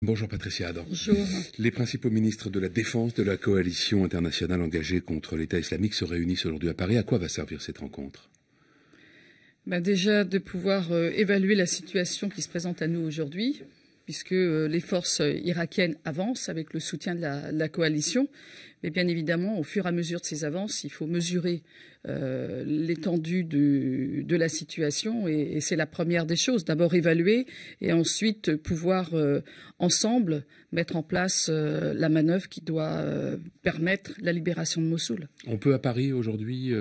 Bonjour Patricia Adam. Bonjour. Les principaux ministres de la Défense de la coalition internationale engagée contre l'État islamique se réunissent aujourd'hui à Paris. À quoi va servir cette rencontre ben, Déjà de pouvoir euh, évaluer la situation qui se présente à nous aujourd'hui, puisque euh, les forces euh, irakiennes avancent avec le soutien de la, coalition. Mais bien évidemment, au fur et à mesure de ces avances, il faut mesurer euh, l'étendue de la situation et, c'est la première des choses. D'abord évaluer et ensuite pouvoir euh, ensemble mettre en place euh, la manœuvre qui doit permettre la libération de Mossoul. On peut à Paris aujourd'hui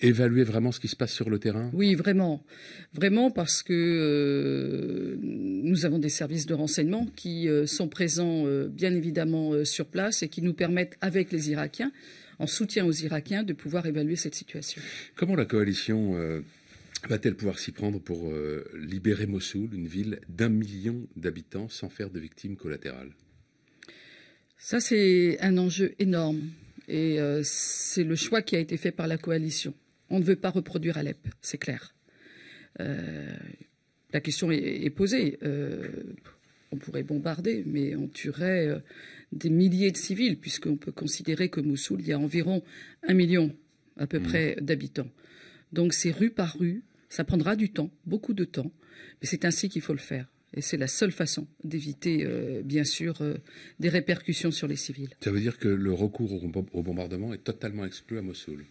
évaluer vraiment ce qui se passe sur le terrain Oui, vraiment. Vraiment parce que nous avons des services de renseignement qui sont présents bien évidemment sur place et qui nous permettent avec les Irakiens en soutien aux Irakiens de pouvoir évaluer cette situation. Comment la coalition euh, va-t-elle pouvoir s'y prendre pour euh, libérer Mossoul, une ville d'un million d'habitants, sans faire de victimes collatérales Ça, c'est un enjeu énorme. Et euh, c'est le choix qui a été fait par la coalition. On ne veut pas reproduire Alep, c'est clair. la question est posée on pourrait bombarder, mais on tuerait des milliers de civils, puisqu'on peut considérer que Mossoul, il y a environ un million à peu mmh. près d'habitants. Donc c'est rue par rue, ça prendra du temps, beaucoup de temps, mais c'est ainsi qu'il faut le faire. Et c'est la seule façon d'éviter, euh, bien sûr, euh, des répercussions sur les civils. Ça veut dire que le recours au bombardement est totalement exclu à Mossoul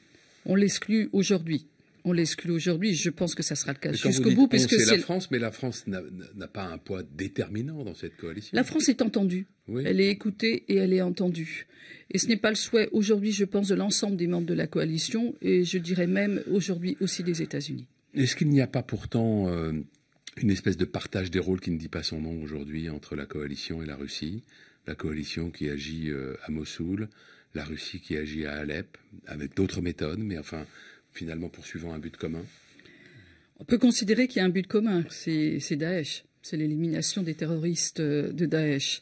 On l'exclut aujourd'hui on l'exclut aujourd'hui. Je pense que ça sera le cas jusqu'au bout. que c'est la France, mais la France n'a pas un poids déterminant dans cette coalition. La France est entendue. Elle est écoutée et elle est entendue. Et ce n'est pas le souhait aujourd'hui, je pense, de l'ensemble des membres de la coalition, et je dirais même aujourd'hui aussi des États-Unis. Est-ce qu'il n'y a pas pourtant euh, une espèce de partage des rôles qui ne dit pas son nom aujourd'hui entre la coalition et la Russie La coalition qui agit euh, à Mossoul, la Russie qui agit à Alep, avec d'autres méthodes, mais enfin, finalement poursuivant un but commun On peut considérer qu'il y a un but commun, c'est Daesh, c'est l'élimination des terroristes euh, de Daesh.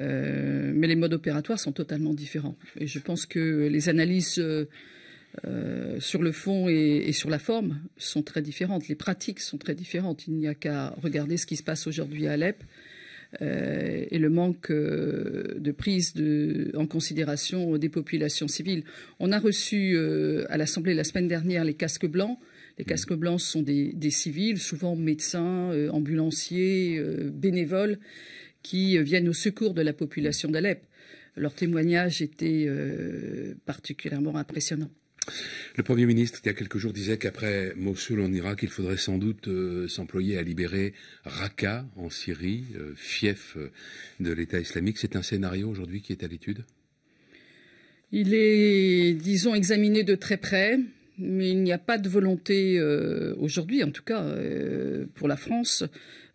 Euh, mais les modes opératoires sont totalement différents. Et je pense que les analyses euh, sur le fond et, et, sur la forme sont très différentes. Les pratiques sont très différentes. Il n'y a qu'à regarder ce qui se passe aujourd'hui à Alep euh, et le manque euh, de prise en considération des populations civiles. On a reçu euh, à l'Assemblée la semaine dernière les casques blancs. Les casques blancs sont des, des civils, souvent médecins, ambulanciers, bénévoles, qui viennent au secours de la population d'Alep. Leur témoignage était particulièrement impressionnant. Le Premier ministre, il y a quelques jours, disait qu'après Mossoul en Irak, il faudrait sans doute euh, s'employer à libérer Raqqa en Syrie, euh, fief euh, de l'État islamique. C'est un scénario aujourd'hui qui est à l'étude Il est, disons, examiné de très près. Mais il n'y a pas de volonté aujourd'hui, en tout cas pour la France,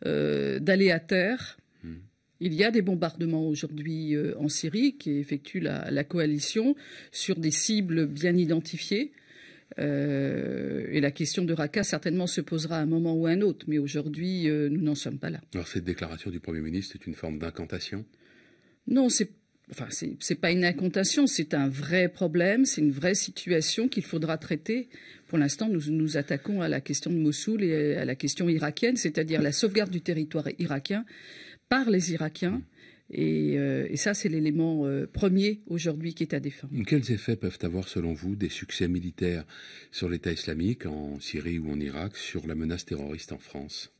d'aller à terre. Hmm. Il y a des bombardements aujourd'hui en Syrie qui effectue la, coalition sur des cibles bien identifiées. Euh, et la question de Raqqa certainement se posera à un moment ou à un autre, mais aujourd'hui, euh, nous n'en sommes pas là. Alors cette déclaration du Premier ministre est une forme d'incantation Non, c'est enfin, pas une incantation, c'est un vrai problème, c'est une vraie situation qu'il faudra traiter. Pour l'instant, nous nous attaquons à la question de Mossoul et à la question irakienne, c'est-à-dire la sauvegarde du territoire irakien par les Irakiens. Mmh. Euh, et, ça, c'est l'élément euh, premier aujourd'hui qui est à défendre. Quels effets peuvent avoir, selon vous, des succès militaires sur l'État islamique en Syrie ou en Irak, sur la menace terroriste en France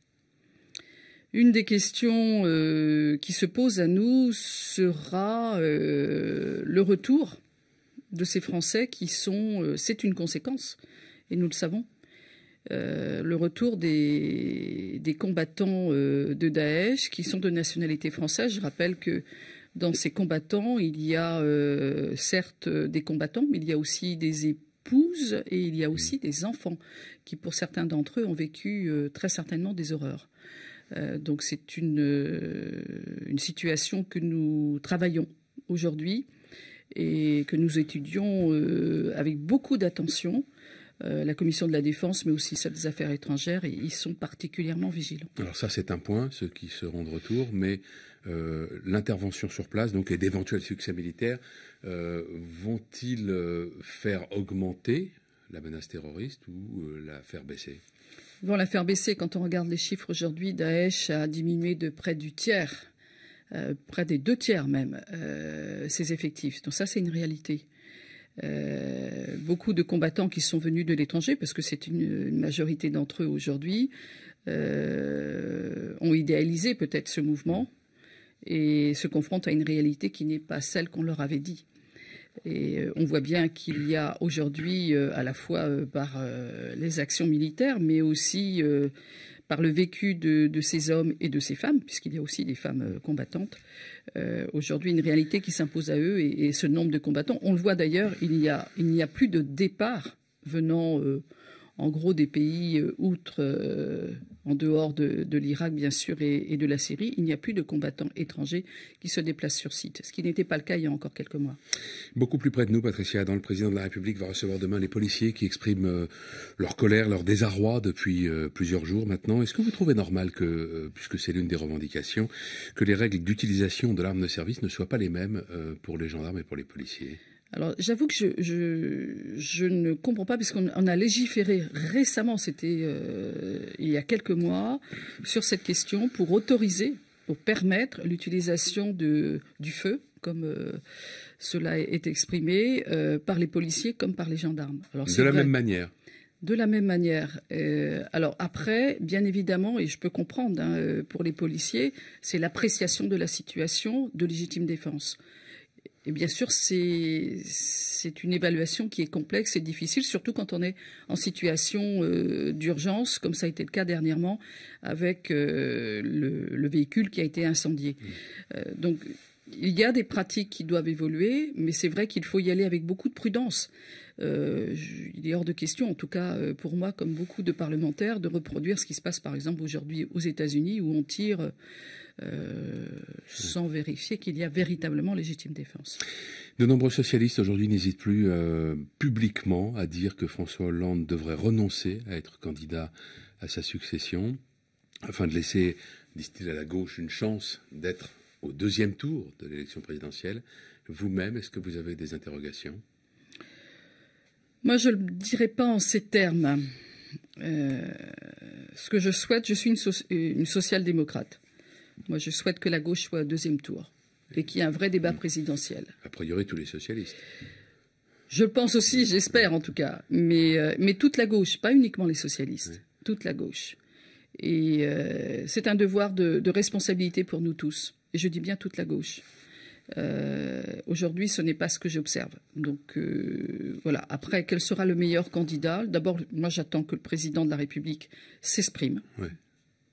Une des questions euh, qui se pose à nous sera le retour de ces Français qui sont... c'est une conséquence, et nous le savons, euh, le retour des, combattants euh, de Daesh qui sont de nationalité française. Je rappelle que dans ces combattants, il y a euh, certes des combattants, mais il y a aussi des épouses et il y a mm. aussi des enfants qui, pour certains d'entre eux, ont vécu très certainement des horreurs. donc c'est une situation que nous travaillons aujourd'hui et que nous étudions avec beaucoup d'attention. Euh, la commission de la défense, mais aussi celle des affaires étrangères, ils sont particulièrement vigilants. Alors ça, c'est un point, ceux qui seront de retour, mais euh, l'intervention sur place, donc et d'éventuels succès militaires, euh, vont-ils faire augmenter la menace terroriste ou la faire baisser vont la faire baisser. Quand on regarde les chiffres aujourd'hui, Daesh a diminué de près du tiers. près des deux tiers même, ses effectifs. Donc ça, c'est une réalité. Euh, beaucoup de combattants qui sont venus de l'étranger, parce que c'est une, majorité d'entre eux aujourd'hui, euh, ont idéalisé peut-être ce mouvement et se confrontent à une réalité qui n'est pas celle qu'on leur avait dit. Et euh, on voit bien qu'il y a aujourd'hui, à la fois par les actions militaires, mais aussi par le vécu de, ces hommes et de ces femmes, puisqu'il y a aussi des femmes euh, combattantes, euh, aujourd'hui une réalité qui s'impose à eux et, ce nombre de combattants. On le voit d'ailleurs, il n'y a, plus de départ venant, euh, en gros des pays euh, outre, euh, en dehors de, l'Irak bien sûr et, de la Syrie, il n'y a plus de combattants étrangers qui se déplacent sur site, ce qui n'était pas le cas il y a encore quelques mois. Beaucoup plus près de nous, Patricia Adam, le président de la République va recevoir demain les policiers qui expriment euh, leur colère, leur désarroi depuis plusieurs jours maintenant. Est-ce que vous trouvez normal que, puisque c'est l'une des revendications, que les règles d'utilisation de l'arme de service ne soient pas les mêmes pour les gendarmes et pour les policiers alors j'avoue que je, ne comprends pas, puisqu'on a légiféré récemment, c'était euh, il y a quelques mois, sur cette question pour autoriser, pour permettre l'utilisation du feu, comme euh, cela est exprimé, euh, par les policiers comme par les gendarmes. de la même manière de la même manière. alors après, bien évidemment, et je peux comprendre hein, pour les policiers, c'est l'appréciation de la situation de légitime défense et bien sûr, c'est une évaluation qui est complexe et difficile, surtout quand on est en situation euh, d'urgence, comme ça a été le cas dernièrement avec euh, le, véhicule qui a été incendié. Euh, donc, il y a des pratiques qui doivent évoluer, mais c'est vrai qu'il faut y aller avec beaucoup de prudence. il est hors de question, en tout cas pour moi, comme beaucoup de parlementaires, de reproduire ce qui se passe par exemple aujourd'hui aux États-Unis où on tire euh, sans vérifier qu'il y a véritablement légitime défense. De nombreux socialistes aujourd'hui n'hésitent plus euh, publiquement à dire que François Hollande devrait renoncer à être candidat à sa succession, afin de laisser, disent-ils à la gauche, une chance d'être au deuxième tour de l'élection présidentielle. Vous-même, est-ce que vous avez des interrogations Moi, je ne le dirai pas en ces termes. Euh, ce que je souhaite, je suis une, une social-démocrate. Moi, je souhaite que la gauche soit au deuxième tour et qu'il y ait un vrai débat présidentiel. A priori, tous les socialistes. Je pense aussi, j'espère en tout cas, mais, euh, toute la gauche, pas uniquement les socialistes, toute la gauche. Et euh, c'est un devoir de, responsabilité pour nous tous. Et je dis bien toute la gauche. Euh, aujourd'hui, ce n'est pas ce que j'observe. Donc voilà, après, quel sera le meilleur candidat D'abord, moi j'attends que le président de la République s'exprime. Oui.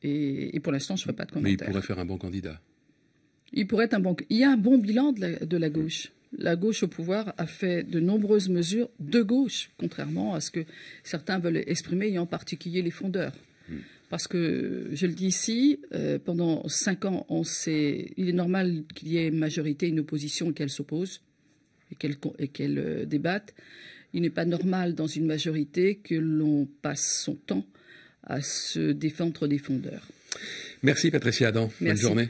Et, pour l'instant, je ne ferai pas de commentaire. Mais il pourrait faire un bon candidat. Il pourrait être un bon. Il y a un bon bilan de la, gauche. La gauche au pouvoir a fait de nombreuses mesures de gauche, contrairement à ce que certains veulent exprimer, et en particulier les fondeurs. Hmm. Parce que, je le dis ici, euh, pendant cinq ans, on il est normal qu'il y ait une majorité, une opposition, qu'elle s'oppose et qu'elle euh, débatte. Il n'est pas normal dans une majorité que l'on passe son temps à se défendre des fondeurs. Merci Patricia Adam. Merci. Bonne journée.